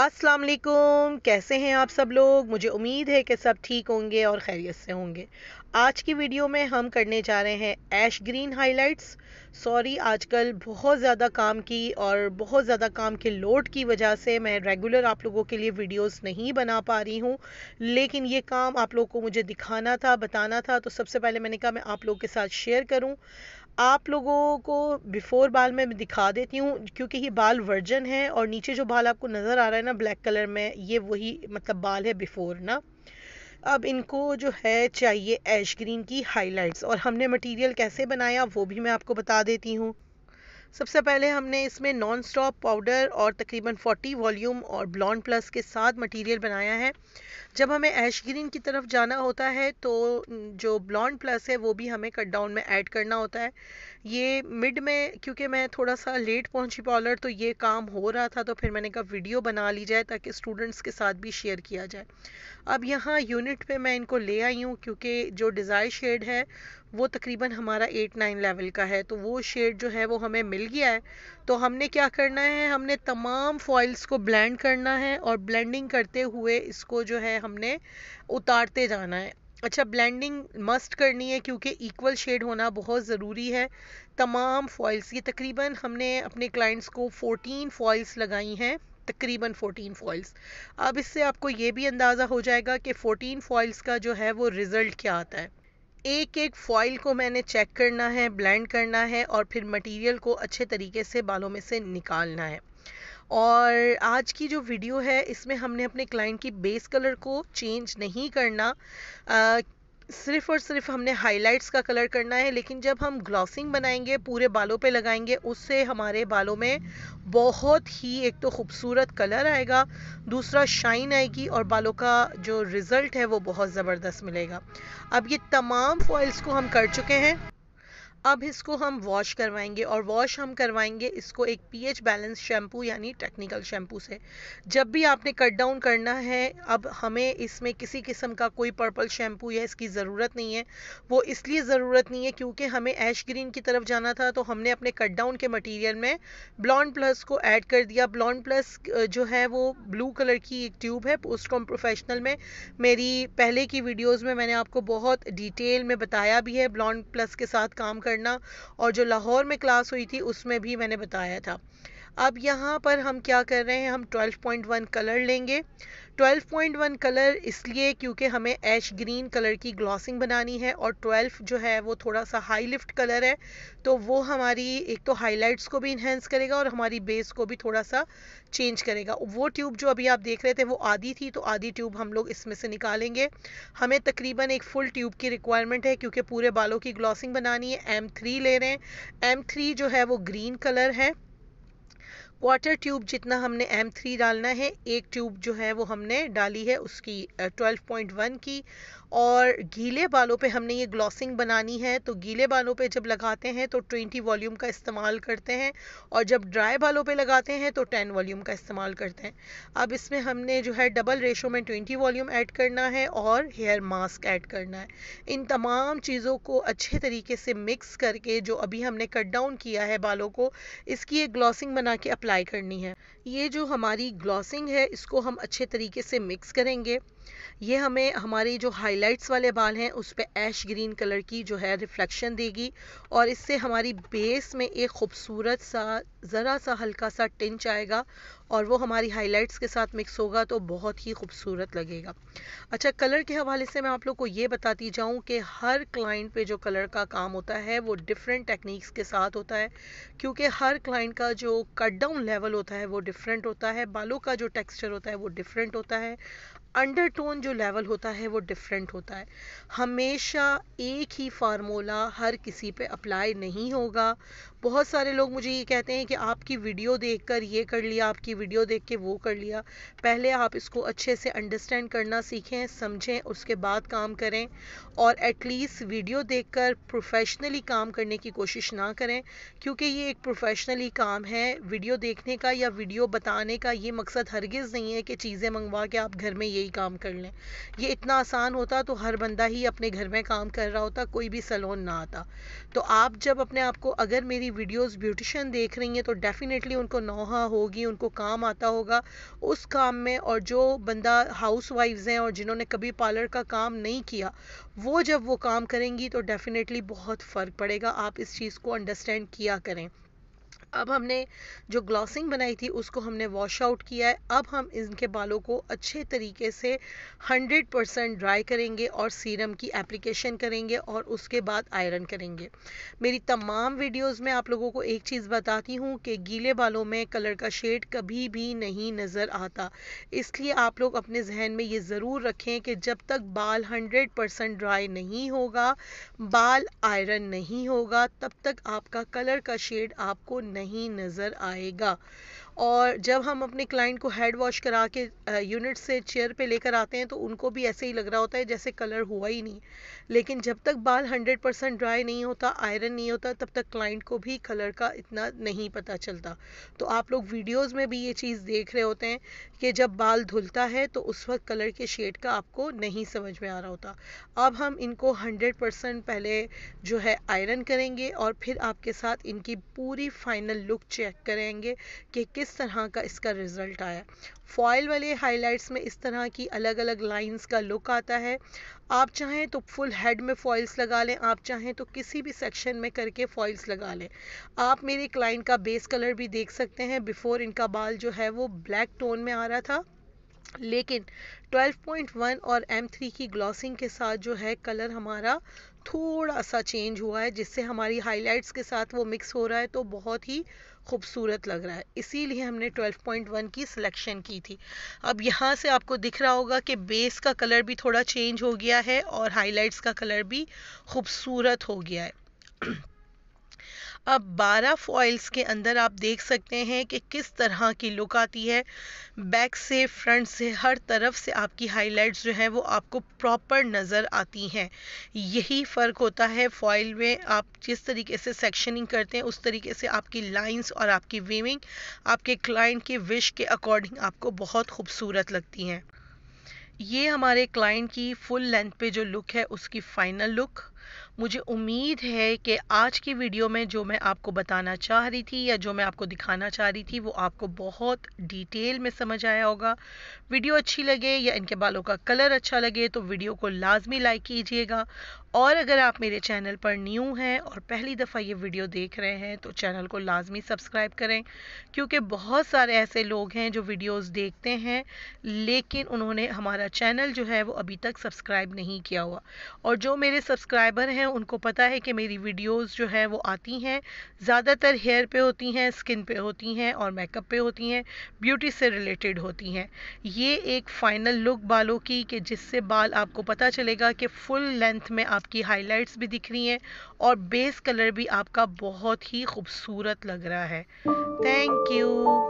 अस्सलाम वालेकुम कैसे हैं आप सब लोग मुझे उम्मीद है कि सब ठीक होंगे और खैरियत से होंगे आज की वीडियो में हम करने जा रहे हैं ऐश ग्रीन हाइलाइट्स सॉरी आजकल बहुत ज़्यादा काम की और बहुत ज़्यादा काम के लोड की वजह से मैं रेगुलर आप लोगों के लिए वीडियोस नहीं बना पा रही हूँ लेकिन ये काम आप लोगों को मुझे दिखाना था बताना था तो सबसे पहले मैंने कहा मैं आप लोगों के साथ शेयर करूँ आप लोगों को बिफ़ोर बाल मैं दिखा देती हूँ क्योंकि ये बाल वर्जन है और नीचे जो बाल आपको नज़र आ रहा है ना ब्लैक कलर में ये वही मतलब बाल है बिफ़ोर ना अब इनको जो है चाहिए ऐश ग्रीन की हाइलाइट्स और हमने मटेरियल कैसे बनाया वो भी मैं आपको बता देती हूँ सबसे पहले हमने इसमें नॉन स्टॉप पाउडर और तकरीबन 40 वॉल्यूम और ब्लॉन्ड प्लस के साथ मटेरियल बनाया है जब हमें ऐश ग्रीन की तरफ जाना होता है तो जो ब्लॉन्ड प्लस है वो भी हमें कट डाउन में ऐड करना होता है ये मिड में क्योंकि मैं थोड़ा सा लेट पहुंची पॉलर तो ये काम हो रहा था तो फिर मैंने कहा वीडियो बना ली जाए ताकि स्टूडेंट्स के साथ भी शेयर किया जाए अब यहाँ यूनिट पे मैं इनको ले आई हूँ क्योंकि जो डिज़ायर शेड है वो तकरीबन हमारा एट नाइन लेवल का है तो वो शेड जो है वो हमें मिल गया है तो हमने क्या करना है हमने तमाम फॉइल्स को ब्लेंड करना है और ब्लेंडिंग करते हुए इसको जो है हमने उतारते जाना है अच्छा ब्लेंडिंग मस्ट करनी है क्योंकि इक्वल शेड होना बहुत ज़रूरी है तमाम फॉइल्स ये तकरीबन हमने अपने क्लाइंट्स को 14 फॉइल्स लगाई हैं तकरीबन 14 फॉइल्स अब इससे आपको ये भी अंदाज़ा हो जाएगा कि 14 फॉइल्स का जो है वो रिज़ल्ट क्या आता है एक एक फॉइल को मैंने चेक करना है ब्लेंड करना है और फिर मटेरियल को अच्छे तरीके से बालों में से निकालना है और आज की जो वीडियो है इसमें हमने अपने क्लाइंट की बेस कलर को चेंज नहीं करना आ, सिर्फ और सिर्फ हमने हाइलाइट्स का कलर करना है लेकिन जब हम ग्लॉसिंग बनाएंगे पूरे बालों पे लगाएंगे उससे हमारे बालों में बहुत ही एक तो खूबसूरत कलर आएगा दूसरा शाइन आएगी और बालों का जो रिज़ल्ट है वो बहुत ज़बरदस्त मिलेगा अब ये तमाम फॉइल्स को हम कर चुके हैं अब इसको हम वॉश करवाएंगे और वॉश हम करवाएंगे इसको एक पीएच बैलेंस शैम्पू यानी टेक्निकल शैम्पू से जब भी आपने कट डाउन करना है अब हमें इसमें किसी किस्म का कोई पर्पल शैम्पू या इसकी ज़रूरत नहीं है वो इसलिए ज़रूरत नहीं है क्योंकि हमें ऐश ग्रीन की तरफ जाना था तो हमने अपने कट डाउन के मटीरियल में ब्लॉन्ड प्लस को ऐड कर दिया ब्लॉन्ड प्लस जो है वो ब्लू कलर की एक ट्यूब है पोस्ट कॉम प्रोफेशनल में मेरी पहले की वीडियोज़ में मैंने आपको बहुत डिटेल में बताया भी है ब्लॉन्ड प्लस के साथ काम कर करना और जो लाहौर में क्लास हुई थी उसमें भी मैंने बताया था अब यहाँ पर हम क्या कर रहे हैं हम 12.1 कलर लेंगे 12.1 कलर इसलिए क्योंकि हमें ऐश ग्रीन कलर की ग्लॉसिंग बनानी है और 12 जो है वो थोड़ा सा हाई लिफ्ट कलर है तो वो हमारी एक तो हाइलाइट्स को भी इन्हेंस करेगा और हमारी बेस को भी थोड़ा सा चेंज करेगा वो ट्यूब जो अभी आप देख रहे थे वो आधी थी तो आधी ट्यूब हम लोग इसमें से निकालेंगे हमें तकरीबन एक फुल ट्यूब की रिक्वायरमेंट है क्योंकि पूरे बालों की ग्लॉसिंग बनानी है एम ले रहे हैं एम जो है वो ग्रीन कलर है क्वार्टर ट्यूब जितना हमने एम थ्री डालना है एक ट्यूब जो है वो हमने डाली है उसकी ट्वेल्व पॉइंट वन की और गीले बालों पे हमने ये ग्लॉसिंग बनानी है तो गीले बालों पे जब लगाते हैं तो 20 वॉल्यूम का इस्तेमाल करते हैं और जब ड्राई बालों पे लगाते हैं तो 10 वॉल्यूम का इस्तेमाल करते हैं अब इसमें हमने जो है डबल रेशो में 20 वॉल्यूम ऐड करना है और हेयर मास्क ऐड करना है इन तमाम चीज़ों को अच्छे तरीके से मिक्स करके जो अभी हमने कट डाउन किया है बालों को इसकी एक ग्लॉसिंग बना के अप्लाई करनी है ये जो हमारी ग्लॉसिंग है इसको हम अच्छे तरीके से मिक्स करेंगे ये हमें हमारी जो हाई हाइलाइट्स वाले बाल हैं उस पर ऐश ग्रीन कलर की जो है रिफ्लेक्शन देगी और इससे हमारी बेस में एक खूबसूरत सा જરા સા હલકા સા ટિંચ આયેગા ઓર વો અમારી હાઇલાઇટ્સ કે સાથ મિક્સ હોગા તો બહોત હી ખુબસુરત لگےગા અચ્છા કલર કે حوالے સે મે આપ લોગો કો યે બતાતી जाऊं કે હર ક્લાયન્ટ પે જો કલર કા કામ હોતા હે વો ડિફરન્ટ ટેકનિક્સ કે સાથ હોતા હે ક્યોકી હર ક્લાયન્ટ કા જો કટડાઉન લેવલ હોતા હે વો ડિફરન્ટ હોતા હે बालो કા જો ટેક્સચર હોતા હે વો ડિફરન્ટ હોતા હે અંડરટોન જો લેવલ હોતા હે વો ડિફરન્ટ હોતા હે હમેશા એક હી ફોર્મ્યુલા હર કિસી પે એપ્લાય નહીં હોગા બહોત سارے લોગ મુજે યે કહેતે હે कि आपकी वीडियो देखकर ये कर लिया आपकी वीडियो देख के वो कर लिया पहले आप इसको अच्छे से अंडरस्टैंड करना सीखें समझें उसके बाद काम करें और एटलीस्ट वीडियो देखकर प्रोफेशनली काम करने की कोशिश ना करें क्योंकि ये एक प्रोफेशनली काम है वीडियो देखने का या वीडियो बताने का ये मकसद हरगिज़ नहीं है कि चीज़ें मंगवा के आप घर में यही काम कर लें ये इतना आसान होता तो हर बंदा ही अपने घर में काम कर रहा होता कोई भी सलोन ना आता तो आप जब अपने आप को अगर मेरी वीडियोज़ ब्यूटिशियन देख रही हैं करेंगे तो डेफ़िनेटली उनको नोहा होगी उनको काम आता होगा उस काम में और जो बंदा हाउस वाइफ्स हैं और जिन्होंने कभी पार्लर का काम नहीं किया वो जब वो काम करेंगी तो डेफ़िनेटली बहुत फ़र्क पड़ेगा आप इस चीज़ को अंडरस्टैंड किया करें अब हमने जो ग्लॉसिंग बनाई थी उसको हमने वॉश आउट किया है अब हम इनके बालों को अच्छे तरीके से 100 परसेंट ड्राई करेंगे और सीरम की एप्लीकेशन करेंगे और उसके बाद आयरन करेंगे मेरी तमाम वीडियोस में आप लोगों को एक चीज़ बताती हूँ कि गीले बालों में कलर का शेड कभी भी नहीं नज़र आता इसलिए आप लोग अपने जहन में ये ज़रूर रखें कि जब तक बाल हंड्रेड परसेंट ड्राई नहीं होगा बाल आयरन नहीं होगा तब तक आपका कलर का शेड आपको नहीं नहीं नजर आएगा और जब हम अपने क्लाइंट को हेड वॉश करा के यूनिट से चेयर पे लेकर आते हैं तो उनको भी ऐसे ही लग रहा होता है जैसे कलर हुआ ही नहीं लेकिन जब तक बाल 100 परसेंट ड्राई नहीं होता आयरन नहीं होता तब तक क्लाइंट को भी कलर का इतना नहीं पता चलता तो आप लोग वीडियोज़ में भी ये चीज़ देख रहे होते हैं कि जब बाल धुलता है तो उस वक्त कलर के शेड का आपको नहीं समझ में आ रहा होता अब हम इनको हंड्रेड परसेंट पहले जो है आयरन करेंगे और फिर आपके साथ इनकी पूरी फाइनल लुक चेक करेंगे कि किस किस तरह का इसका रिज़ल्ट आया फॉयल वाले हाइलाइट्स में इस तरह की अलग अलग लाइंस का लुक आता है आप चाहें तो फुल हेड में फॉइल्स लगा लें आप चाहें तो किसी भी सेक्शन में करके फॉइल्स लगा लें आप मेरे क्लाइंट का बेस कलर भी देख सकते हैं बिफ़ोर इनका बाल जो है वो ब्लैक टोन में आ रहा था लेकिन 12.1 और M3 की ग्लॉसिंग के साथ जो है कलर हमारा थोड़ा सा चेंज हुआ है जिससे हमारी हाइलाइट्स के साथ वो मिक्स हो रहा है तो बहुत ही खूबसूरत लग रहा है इसीलिए हमने 12.1 की सिलेक्शन की थी अब यहाँ से आपको दिख रहा होगा कि बेस का कलर भी थोड़ा चेंज हो गया है और हाइलाइट्स का कलर भी खूबसूरत हो गया है अब 12 फॉइल्स के अंदर आप देख सकते हैं कि किस तरह की लुक आती है बैक से फ्रंट से हर तरफ से आपकी हाइलाइट्स जो हैं वो आपको प्रॉपर नज़र आती हैं यही फ़र्क होता है फॉइल में आप जिस तरीके से सेक्शनिंग करते हैं उस तरीके से आपकी लाइंस और आपकी वीविंग आपके क्लाइंट की विश के अकॉर्डिंग आपको बहुत खूबसूरत लगती हैं ये हमारे क्लाइंट की फुल लेंथ पे जो लुक है उसकी फाइनल लुक मुझे उम्मीद है कि आज की वीडियो में जो मैं आपको बताना चाह रही थी या जो मैं आपको दिखाना चाह रही थी वो आपको बहुत डिटेल में समझ आया होगा वीडियो अच्छी लगे या इनके बालों का कलर अच्छा लगे तो वीडियो को लाजमी लाइक कीजिएगा और अगर आप मेरे चैनल पर न्यू हैं और पहली दफ़ा ये वीडियो देख रहे हैं तो चैनल को लाजमी सब्सक्राइब करें क्योंकि बहुत सारे ऐसे लोग हैं जो वीडियोस देखते हैं लेकिन उन्होंने हमारा चैनल जो है वो अभी तक सब्सक्राइब नहीं किया हुआ और जो मेरे सब्सक्राइब सब्सक्राइबर हैं उनको पता है कि मेरी वीडियोस जो है वो आती हैं ज़्यादातर हेयर पे होती हैं स्किन पे होती हैं और मेकअप पे होती हैं ब्यूटी से रिलेटेड होती हैं ये एक फ़ाइनल लुक बालों की कि जिससे बाल आपको पता चलेगा कि फुल लेंथ में आपकी हाइलाइट्स भी दिख रही हैं और बेस कलर भी आपका बहुत ही खूबसूरत लग रहा है थैंक यू